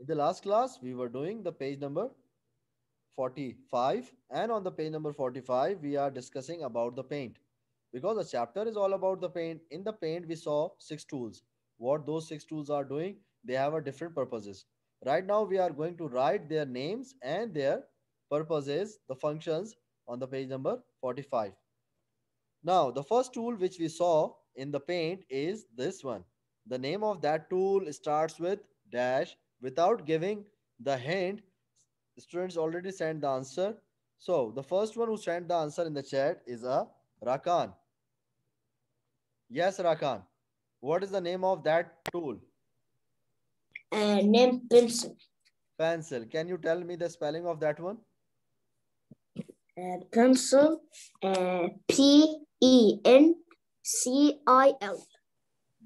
In the last class, we were doing the page number 45 and on the page number 45, we are discussing about the paint because the chapter is all about the paint. In the paint, we saw six tools. What those six tools are doing, they have a different purposes. Right now, we are going to write their names and their purposes, the functions on the page number 45. Now, the first tool which we saw in the paint is this one. The name of that tool starts with dash without giving the hint students already sent the answer so the first one who sent the answer in the chat is a rakan yes rakan what is the name of that tool uh, name pencil pencil can you tell me the spelling of that one uh, pencil uh, p e n c i l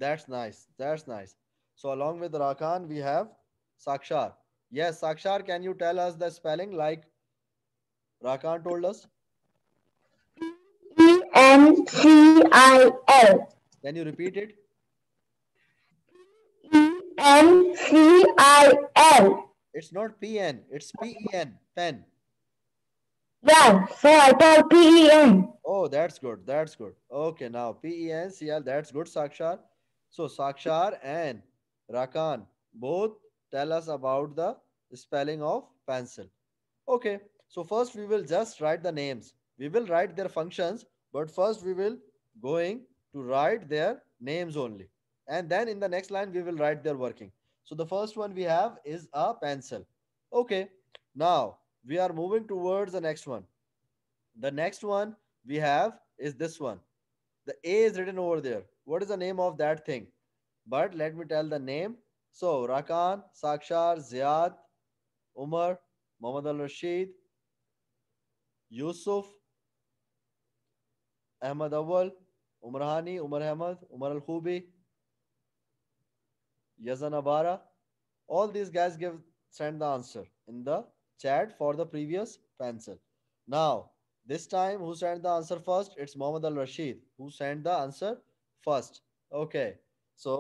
that's nice that's nice so along with rakan we have Sakshar. Yes, Sakshar, can you tell us the spelling like Rakan told us? E N C I L. Can you repeat it? E N C I L. It's not P N, it's P E N, pen. Yeah, so I told P E N. Oh, that's good. That's good. Okay, now P E N C L. That's good, Sakshar. So Sakshar and Rakan both tell us about the spelling of pencil. Okay, so first we will just write the names. We will write their functions, but first we will going to write their names only. And then in the next line, we will write their working. So the first one we have is a pencil. Okay, now we are moving towards the next one. The next one we have is this one. The A is written over there. What is the name of that thing? But let me tell the name so रकान साक्षार Ziyad Umar Mohammad Al Rashid Yusuf Ahmad अव्वल उमरहानी Umar Ahmad Omar Al Khubi Yazan Abara all this guess give send the answer in the chat for the previous pencil now this time who send the answer first it's Mohammed Al Rashid who send the answer first okay so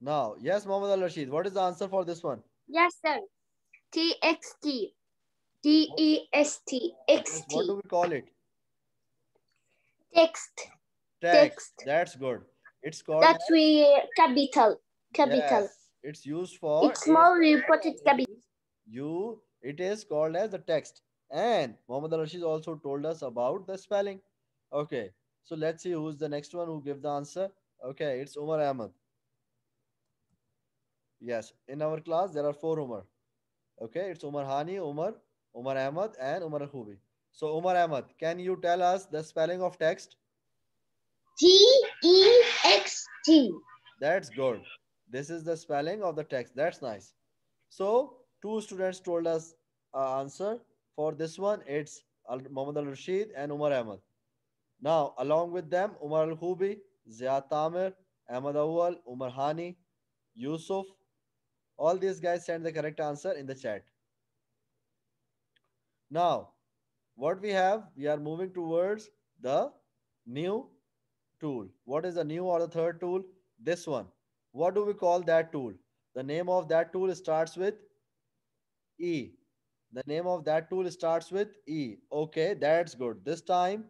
Now, yes, Muhammad Al Rashid, what is the answer for this one? Yes, sir. T X T T E S T X T. What do we call it? Text. Text. Text. That's good. It's called. That's we capital. Capital. Yes, it's used for. It's small. capital. You. It is called as the text. And Muhammad Al Rashid also told us about the spelling. Okay. So let's see who's the next one who gave the answer. Okay, it's Umar Ahmed. Yes, in our class, there are four Umar. Okay, it's Umar Hani, Umar, Umar Ahmad, and Umar Khubi. So, Umar Ahmad, can you tell us the spelling of text? T-E-X-T. That's good. This is the spelling of the text. That's nice. So, two students told us an uh, answer. For this one, it's Al Muhammad al-Rashid and Umar Ahmad. Now, along with them, Umar al-Khubi, Ziyad Tamir, Ahmad Awal, Umar Hani, Yusuf, all these guys send the correct answer in the chat. Now, what we have, we are moving towards the new tool. What is the new or the third tool? This one. What do we call that tool? The name of that tool starts with E. The name of that tool starts with E. Okay, that's good. This time,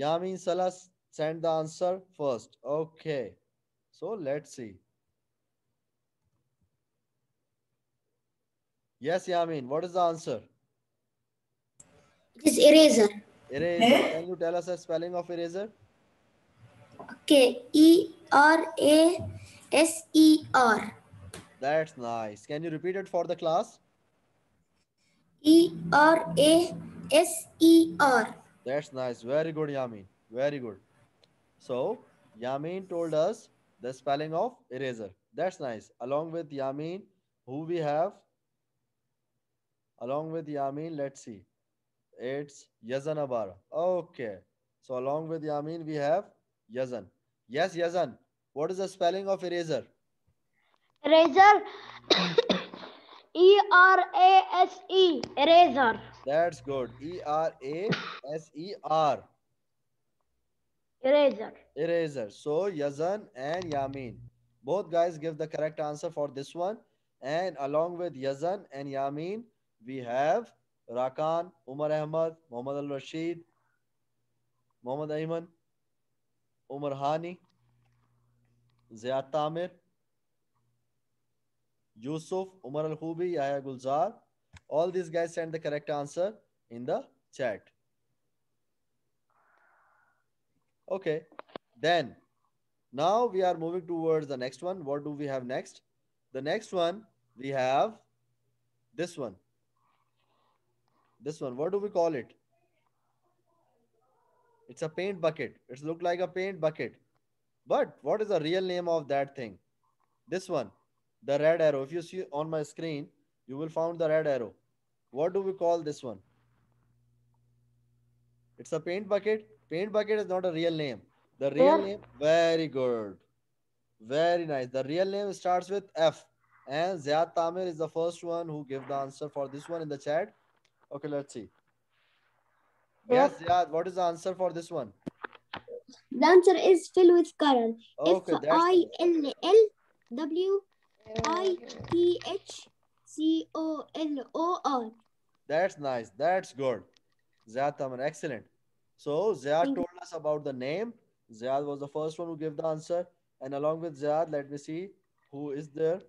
Yamin Salas send the answer first. Okay. So let's see. Yes, Yamin. What is the answer? It is eraser. Eraser. Eh? Can you tell us the spelling of eraser? Okay. E R A S E R. That's nice. Can you repeat it for the class? E R A S E R. That's nice. Very good, Yamin. Very good. So, Yamin told us the spelling of eraser. That's nice. Along with Yamin, who we have along with Yamin, let's see. It's Yazanabar. Okay. So along with Yamin, we have Yazan. Yes, Yazan. What is the spelling of eraser? Eraser. E R A S E. Eraser. That's good. E R A S E R. Eraser. Eraser. So Yazan and Yamin. Both guys give the correct answer for this one. And along with Yazan and Yamin, we have Rakan, Umar Ahmad, Muhammad Al Rashid, Muhammad Ayman, Umar Hani, Ziyad Tamir, Yusuf, Umar Al Hubi, Yahya Gulzar. All these guys send the correct answer in the chat. Okay, then now we are moving towards the next one. What do we have next? The next one we have this one. This one, what do we call it? It's a paint bucket. It's look like a paint bucket. But what is the real name of that thing? This one, the red arrow. If you see on my screen, you will find the red arrow. What do we call this one? It's a paint bucket. Paint bucket is not a real name. The real yeah. name, very good. Very nice. The real name starts with F. And Ziad Tamir is the first one who gave the answer for this one in the chat. Okay, let's see. Yes, yeah. What is the answer for this one? The answer is fill with color. Okay, F I L L W I T H C O L O R. That's nice. That's good. Ziad Taman, excellent. So Ziad Thank told you. us about the name. Ziad was the first one who gave the answer. And along with Ziad, let me see who is there.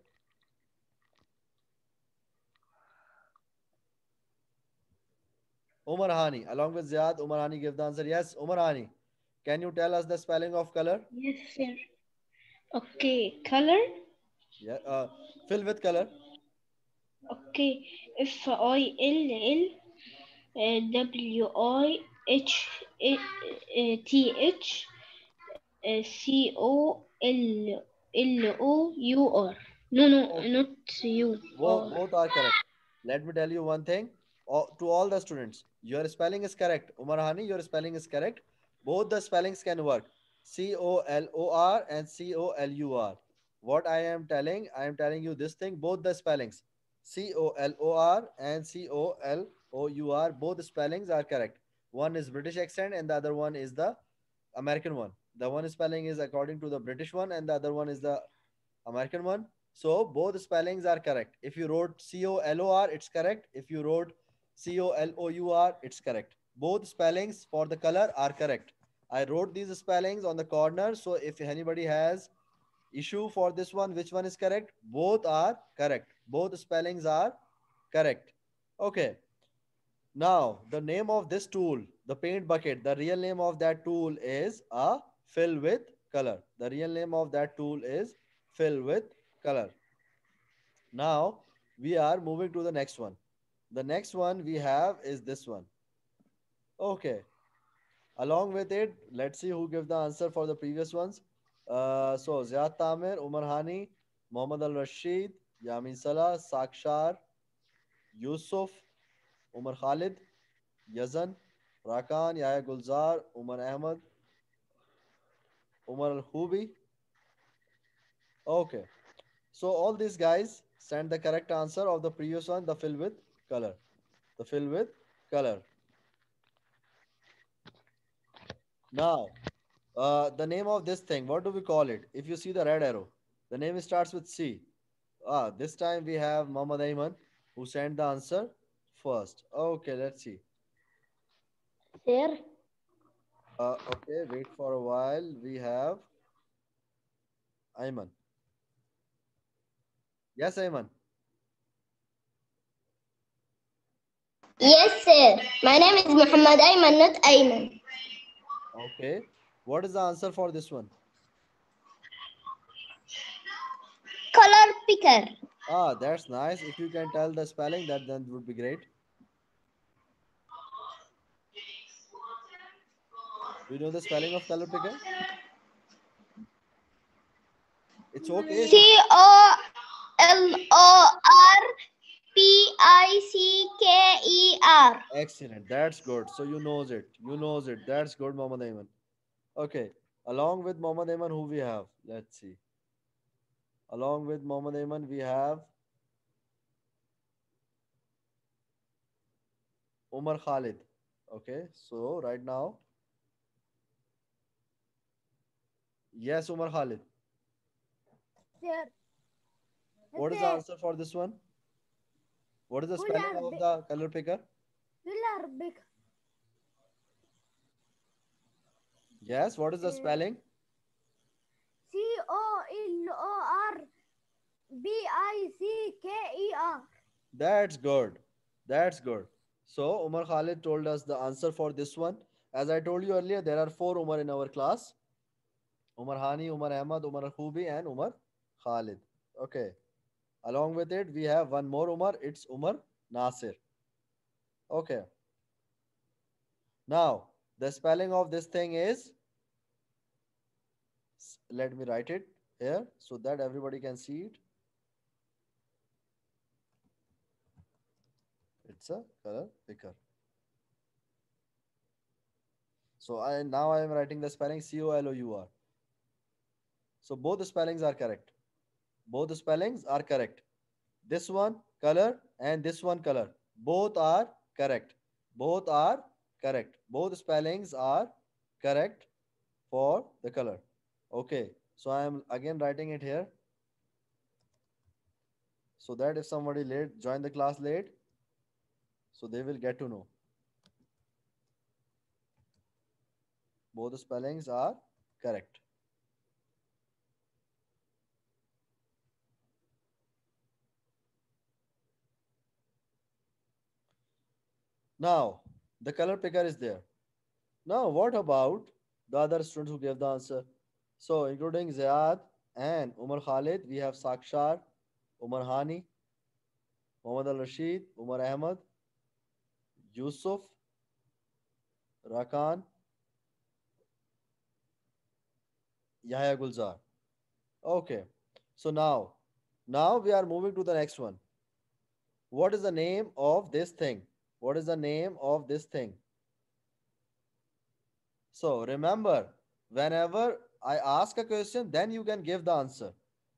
Umar Hani. Along with Ziad, Umar Hani gave the answer. Yes, Umar Hani. Can you tell us the spelling of color? Yes, sir. Okay, color? Yeah, uh, fill with color. Okay, F I L L uh, W I H uh, T H uh, C O L L O U R. No, no, not you. Both, both are correct. Let me tell you one thing to all the students. Your spelling is correct. Umarhani, your spelling is correct. Both the spellings can work. C-O-L-O-R and C-O-L-U-R. What I am telling, I am telling you this thing, both the spellings. C-O-L-O-R and C-O-L-O-U-R, both spellings are correct. One is British accent and the other one is the American one. The one spelling is according to the British one and the other one is the American one. So both spellings are correct. If you wrote C O L O R, it's correct. If you wrote C O L O U R. It's correct. Both spellings for the color are correct. I wrote these spellings on the corner. So if anybody has issue for this one, which one is correct? Both are correct. Both spellings are correct. Okay. Now, the name of this tool, the paint bucket, the real name of that tool is a fill with color. The real name of that tool is fill with color. Now, we are moving to the next one. The next one we have is this one. Okay. Along with it, let's see who gave the answer for the previous ones. Uh, so Ziad Tamir, Umar Hani, Muhammad Al Rashid, Yamin Salah, Sakshar, Yusuf, Umar Khalid, Yazan, Rakan, Yahya Gulzar, Umar Ahmed, Umar Al Hubi. Okay. So all these guys send the correct answer of the previous one, the fill with color. The fill with color. Now, uh, the name of this thing, what do we call it? If you see the red arrow, the name starts with C. Ah, this time we have Muhammad Ayman who sent the answer first. Okay, let's see. Sir? Uh, okay, wait for a while. We have Ayman. Yes, Ayman. Yes, sir. My name is Muhammad Ayman, not Ayman. Okay. What is the answer for this one? Color picker. Ah, that's nice. If you can tell the spelling, that then would be great. Do you know the spelling of color picker? It's okay. C O L O R I C K E R. Excellent. That's good. So you knows it. You knows it. That's good, Mama Ayman. Okay. Along with Mama Ayman, who we have? Let's see. Along with Mama Ayman, we have Umar Khalid. Okay. So right now. Yes, Umar Khalid. Sir. What is the answer for this one? What is the oh, spelling of the color picker? Arabic. Yes, what is the spelling? C O L O R B I C K E R. That's good. That's good. So Umar Khalid told us the answer for this one. As I told you earlier, there are four Umar in our class. Umar Hani, Umar Ahmad, Umar Khubi, and Umar Khalid. Okay. Along with it, we have one more Umar. It's Umar Nasir. Okay. Now, the spelling of this thing is, let me write it here so that everybody can see it. It's a color picker. So I now I am writing the spelling C O L O U R. So both the spellings are correct. Both spellings are correct. This one color and this one color. Both are correct. Both are correct. Both spellings are correct for the color. Okay. So I am again writing it here. So that if somebody late join the class late, so they will get to know. Both spellings are correct. Now, the color picker is there. Now, what about the other students who gave the answer? So, including Zayad and Umar Khalid, we have Sakshar, Umar Hani, Muhammad Al Rashid, Umar Ahmad, Yusuf, Rakan, Yahya Gulzar. Okay. So now, now we are moving to the next one. What is the name of this thing? What is the name of this thing? So remember, whenever I ask a question, then you can give the answer.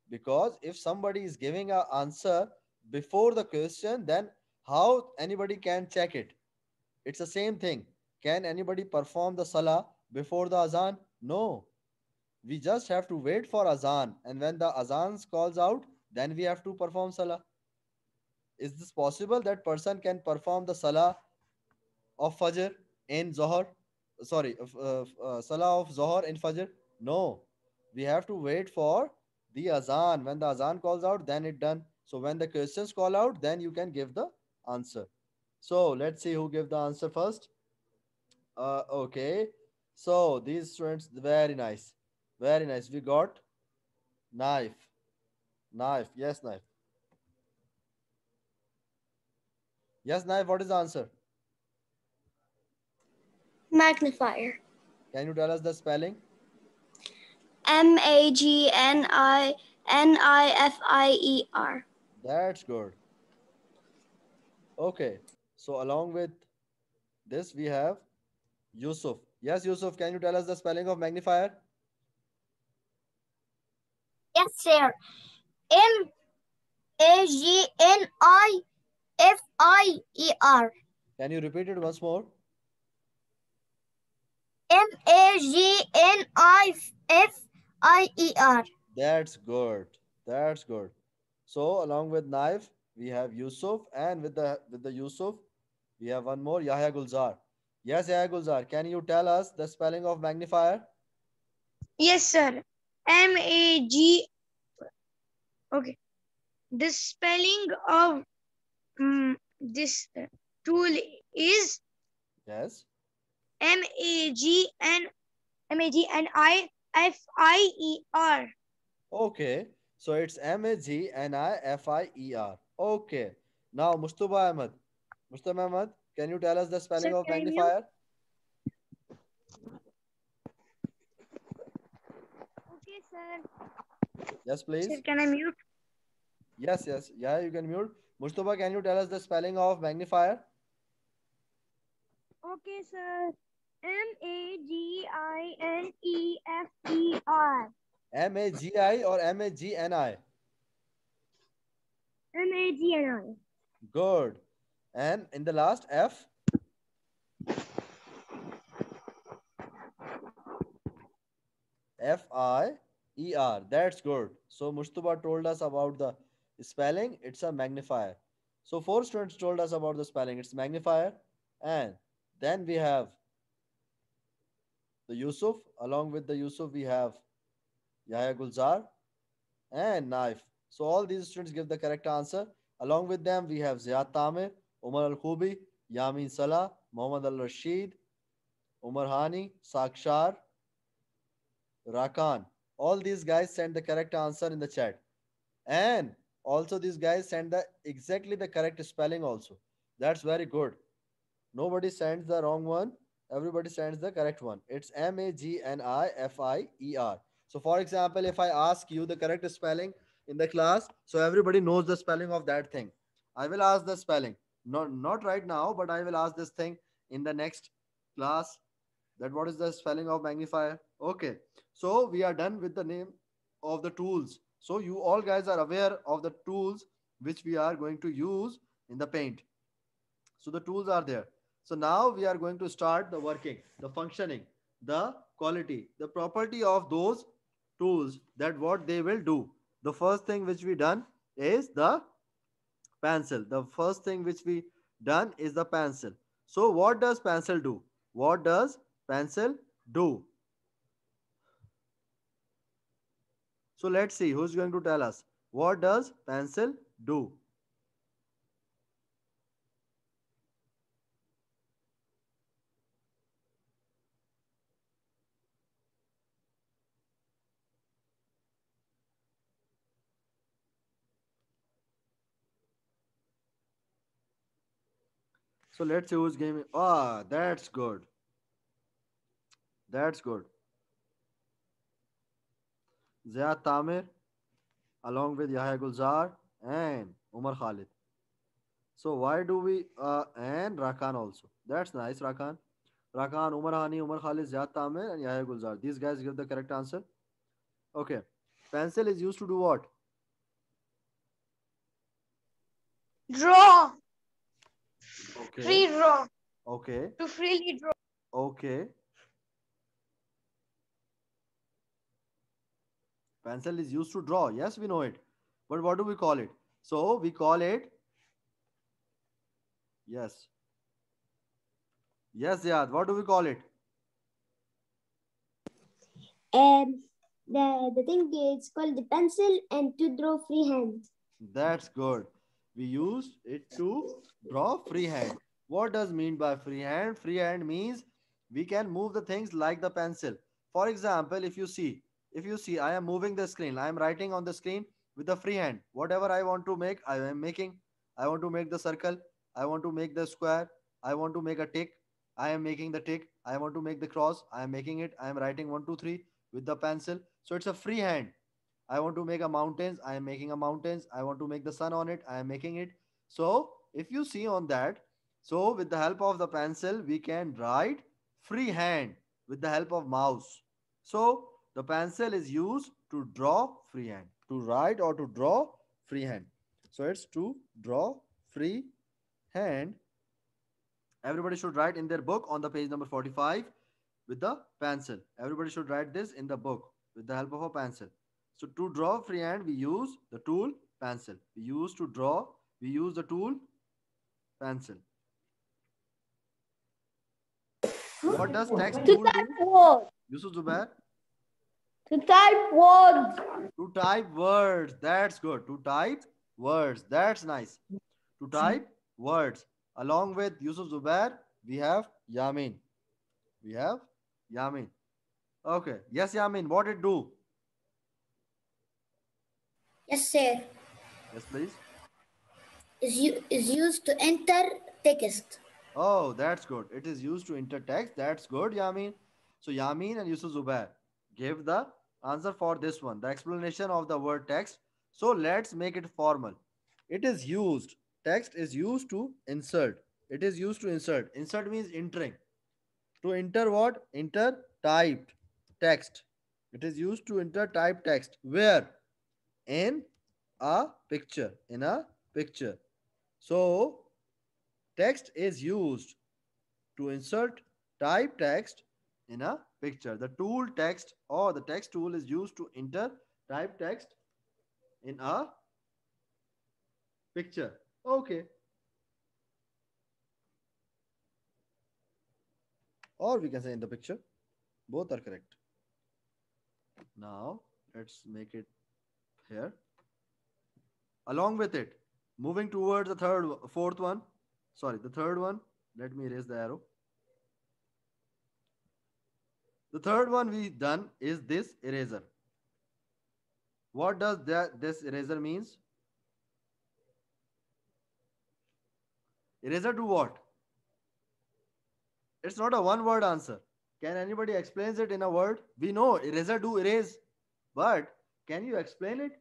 Because if somebody is giving an answer before the question, then how anybody can check it? It's the same thing. Can anybody perform the salah before the azan? No. We just have to wait for azan. And when the azan calls out, then we have to perform salah is this possible that person can perform the salah of fajr in zohar sorry uh, uh, salah of zohar in fajr no we have to wait for the azan when the azan calls out then it done so when the questions call out then you can give the answer so let's see who gave the answer first uh, okay so these students very nice very nice we got knife knife yes knife Yes, Naif, what is the answer? Magnifier. Can you tell us the spelling? M A G N I N I F I E R. That's good. Okay. So along with this, we have Yusuf. Yes, Yusuf, can you tell us the spelling of magnifier? Yes, sir. M A G N I F I E R. Can you repeat it once more? M A G N I F I E R. That's good. That's good. So along with knife, we have Yusuf, and with the with the Yusuf, we have one more Yahya Gulzar. Yes, Yahya Gulzar. Can you tell us the spelling of magnifier? Yes, sir. M A G. Okay. The spelling of um, this uh, tool is yes M A G N M A G N I F I E R. Okay, so it's M A G N I F I E R. Okay, now Mustafa Ahmed. Mustafa Ahmed, can you tell us the spelling Sir, of magnifier? You... Okay, sir. Yes, please. Sir, can I mute? Yes, yes. Yeah, you can mute. Mustafa, can you tell us the spelling of magnifier? Okay, sir. M A G I N E F E R. M A G I or M A G N I? M A G N I. Good. And in the last F? F I E R. That's good. So Mustafa told us about the spelling, it's a magnifier. So four students told us about the spelling. It's magnifier. And then we have the Yusuf. Along with the Yusuf, we have Yahya Gulzar and knife. So all these students give the correct answer. Along with them, we have Ziyad Tamir, Umar Al-Khubi, Yamin Salah, Muhammad Al-Rashid, Umar Hani, Sakshar, Rakan. All these guys sent the correct answer in the chat. And also these guys send the exactly the correct spelling also that's very good nobody sends the wrong one everybody sends the correct one it's m a g n i f i e r so for example if i ask you the correct spelling in the class so everybody knows the spelling of that thing i will ask the spelling not not right now but i will ask this thing in the next class that what is the spelling of magnifier okay so we are done with the name of the tools so you all guys are aware of the tools which we are going to use in the paint. So the tools are there. So now we are going to start the working, the functioning, the quality, the property of those tools that what they will do. The first thing which we done is the pencil. The first thing which we done is the pencil. So what does pencil do? What does pencil do? So let's see who's going to tell us. What does pencil do? So let's see who's giving. Ah, oh, that's good. That's good. Ziyad Tamir, along with Yahya Gulzar and Umar Khalid. So why do we uh, and Rakan also? That's nice, Rakan. Rakan, Umar Hani, Umar Khalid, Ziyad Tamir, and Yahya Gulzar. These guys give the correct answer. Okay. Pencil is used to do what? Draw. Okay. Free draw. Okay. To freely draw. Okay. Pencil is used to draw. Yes, we know it. But what do we call it? So we call it. Yes. Yes, Yad. What do we call it? Um, the, the thing is called the pencil and to draw freehand. That's good. We use it to draw freehand. What does mean by freehand? Freehand means we can move the things like the pencil. For example, if you see if you see, I am moving the screen. I am writing on the screen with the free hand. Whatever I want to make, I am making. I want to make the circle. I want to make the square. I want to make a tick. I am making the tick. I want to make the cross. I am making it. I am writing one, two, three with the pencil. So it's a free hand. I want to make a mountains. I am making a mountains. I want to make the sun on it. I am making it. So if you see on that, so with the help of the pencil, we can write free hand with the help of mouse. So the pencil is used to draw freehand, to write or to draw freehand. So it's to draw free hand. Everybody should write in their book on the page number 45 with the pencil. Everybody should write this in the book with the help of a pencil. So to draw freehand, we use the tool pencil. We use to draw, we use the tool pencil. What does text tool do? Yusuf Zubair? To type words. To type words. That's good. To type words. That's nice. To type words. Along with Yusuf Zubair, we have Yamin. We have Yamin. Okay. Yes, Yamin. What did it do? Yes, sir. Yes, please. Is, you, is used to enter text. Oh, that's good. It is used to enter text. That's good, Yamin. So Yamin and Yusuf Zubair gave the answer for this one, the explanation of the word text. So let's make it formal. It is used, text is used to insert. It is used to insert. Insert means entering. To enter what? Enter typed text. It is used to enter type text. Where? In a picture. In a picture. So text is used to insert type text in a picture. The tool text or the text tool is used to enter type text in a picture. Okay. Or we can say in the picture. Both are correct. Now let's make it here. Along with it, moving towards the third, fourth one. Sorry, the third one. Let me erase the arrow. The third one we done is this eraser. What does that this eraser means? Eraser to what? It's not a one word answer. Can anybody explain it in a word? We know eraser to erase, but can you explain it?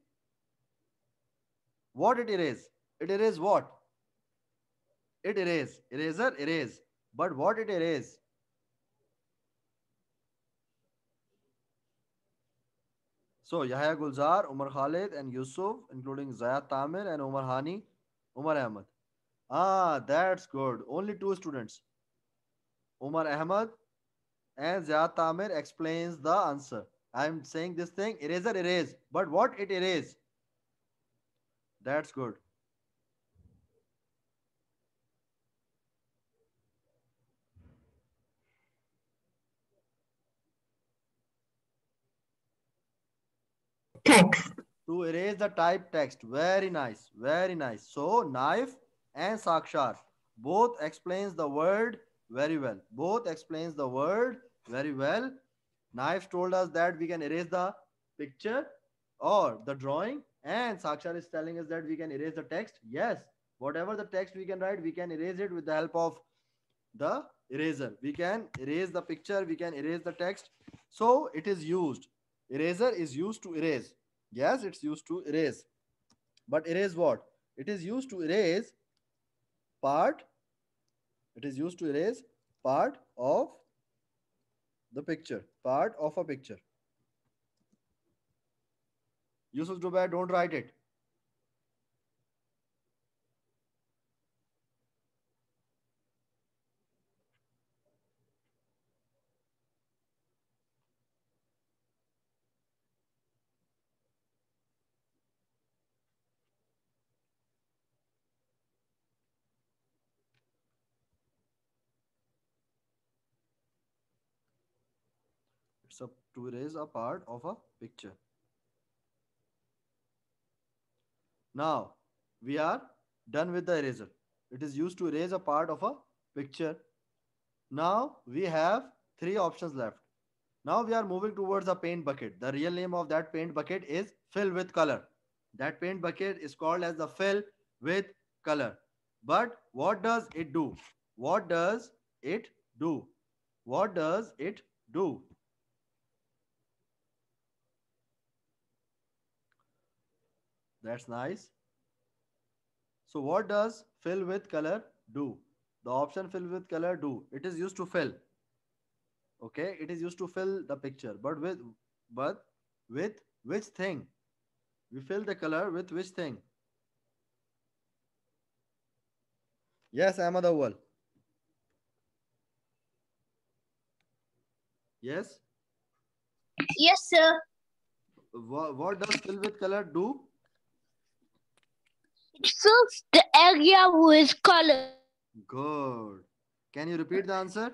What it erase? It erase what? It erase. Eraser erase. But what it erase? So Yahya Gulzar, Umar Khalid, and Yusuf, including Zayat Tamir and Umar Hani, Umar Ahmad. Ah, that's good. Only two students. Umar Ahmad and Zayat Tamir explains the answer. I'm saying this thing, eraser, erase. But what it erase? That's good. text. To erase the type text. Very nice. Very nice. So knife and sakshar. Both explains the word very well. Both explains the word very well. Knife told us that we can erase the picture or the drawing. And Sakshar is telling us that we can erase the text. Yes, whatever the text we can write, we can erase it with the help of the eraser. We can erase the picture, we can erase the text. So it is used. Eraser is used to erase. Yes, it's used to erase. But erase what? It is used to erase part. It is used to erase part of the picture. Part of a picture. Yusuf Dubai, don't write it. So to erase a part of a picture. Now we are done with the eraser. It is used to erase a part of a picture. Now we have three options left. Now we are moving towards a paint bucket. The real name of that paint bucket is fill with color. That paint bucket is called as the fill with color. But what does it do? What does it do? What does it do? That's nice. So what does fill with color do? The option fill with color do. It is used to fill. Okay, it is used to fill the picture. But with but with which thing? We fill the color with which thing? Yes, Ahmad Awal. Yes? Yes, sir. What, what does fill with color do? fills the area with color. Good. Can you repeat the answer?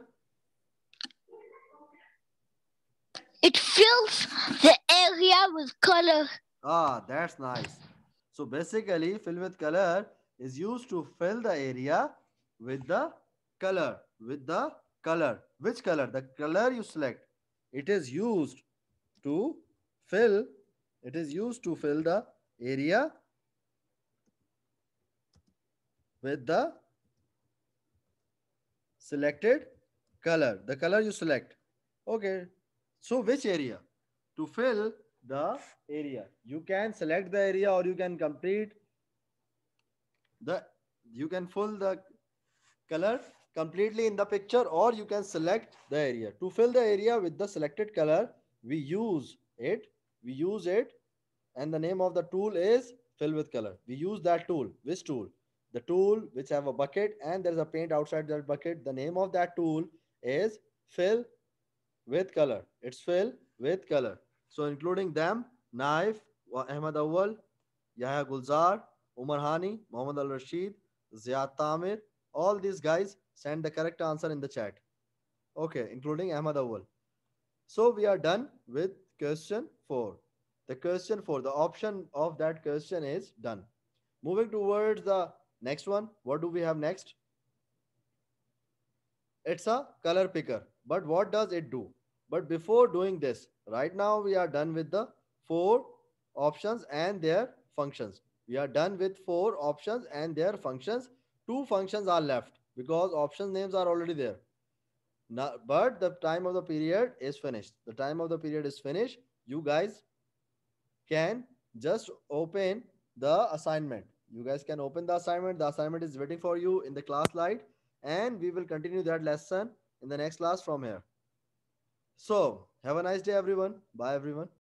It fills the area with color. Ah, that's nice. So basically, fill with color is used to fill the area with the color. With the color. Which color? The color you select. It is used to fill. It is used to fill the area with the selected color, the color you select. Okay. So which area? To fill the area. You can select the area or you can complete the, you can fill the color completely in the picture or you can select the area. To fill the area with the selected color, we use it, we use it and the name of the tool is fill with color. We use that tool. Which tool? the tool which have a bucket and there's a paint outside that bucket. The name of that tool is fill with color. It's fill with color. So including them, knife, Ahmed Awal, Yahya Gulzar, Umar Hani, Muhammad Al-Rashid, Ziyad Tamir, all these guys send the correct answer in the chat. Okay, including Ahmed Awal. So we are done with question four. The question four, the option of that question is done. Moving towards the Next one, what do we have next? It's a color picker, but what does it do? But before doing this, right now we are done with the four options and their functions. We are done with four options and their functions. Two functions are left because option names are already there. Now, but the time of the period is finished. The time of the period is finished. You guys can just open the assignment you guys can open the assignment. The assignment is waiting for you in the class slide and we will continue that lesson in the next class from here. So have a nice day, everyone. Bye, everyone.